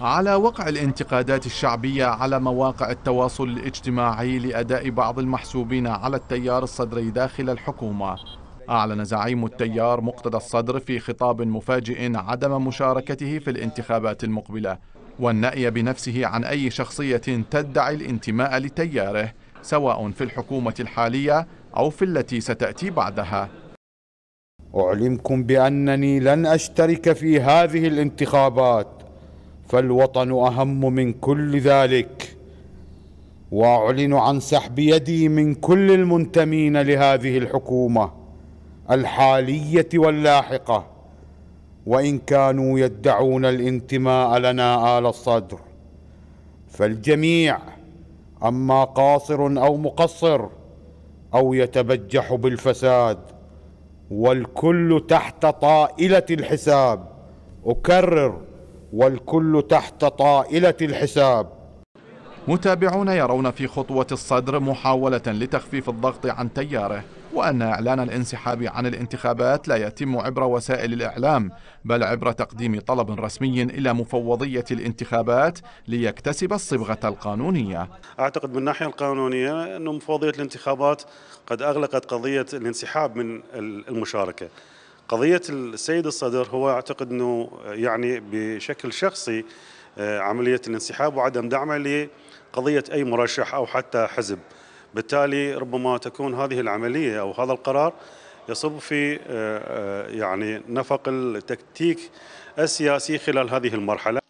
على وقع الانتقادات الشعبية على مواقع التواصل الاجتماعي لأداء بعض المحسوبين على التيار الصدري داخل الحكومة أعلن زعيم التيار مقتدى الصدر في خطاب مفاجئ عدم مشاركته في الانتخابات المقبلة والنأي بنفسه عن أي شخصية تدعي الانتماء لتياره سواء في الحكومة الحالية أو في التي ستأتي بعدها أعلمكم بأنني لن أشترك في هذه الانتخابات فالوطن اهم من كل ذلك واعلن عن سحب يدي من كل المنتمين لهذه الحكومه الحاليه واللاحقه وان كانوا يدعون الانتماء لنا ال الصدر فالجميع اما قاصر او مقصر او يتبجح بالفساد والكل تحت طائله الحساب اكرر والكل تحت طائلة الحساب متابعون يرون في خطوة الصدر محاولة لتخفيف الضغط عن تياره وأن إعلان الانسحاب عن الانتخابات لا يتم عبر وسائل الإعلام بل عبر تقديم طلب رسمي إلى مفوضية الانتخابات ليكتسب الصبغة القانونية أعتقد من الناحية القانونية أن مفوضية الانتخابات قد أغلقت قضية الانسحاب من المشاركة قضيه السيد الصدر هو اعتقد انه يعني بشكل شخصي آه، عمليه الانسحاب وعدم دعمه لقضيه اي مرشح او حتى حزب بالتالي ربما تكون هذه العمليه او هذا القرار يصب في آه، آه، يعني نفق التكتيك السياسي خلال هذه المرحله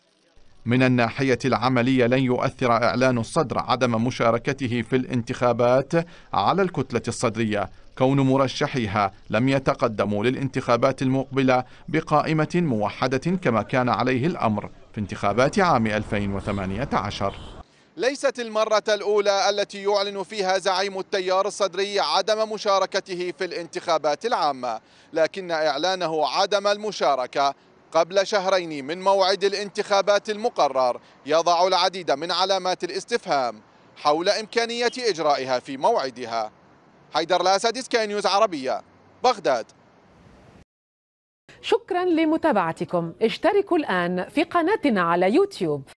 من الناحية العملية لن يؤثر إعلان الصدر عدم مشاركته في الانتخابات على الكتلة الصدرية كون مرشحيها لم يتقدموا للانتخابات المقبلة بقائمة موحدة كما كان عليه الأمر في انتخابات عام 2018 ليست المرة الأولى التي يعلن فيها زعيم التيار الصدري عدم مشاركته في الانتخابات العامة لكن إعلانه عدم المشاركة قبل شهرين من موعد الانتخابات المقرر يضع العديد من علامات الاستفهام حول إمكانية إجرائها في موعدها حيدر الأسد سكاي نيوز عربية بغداد شكرا لمتابعتكم اشتركوا الآن في قناتنا على يوتيوب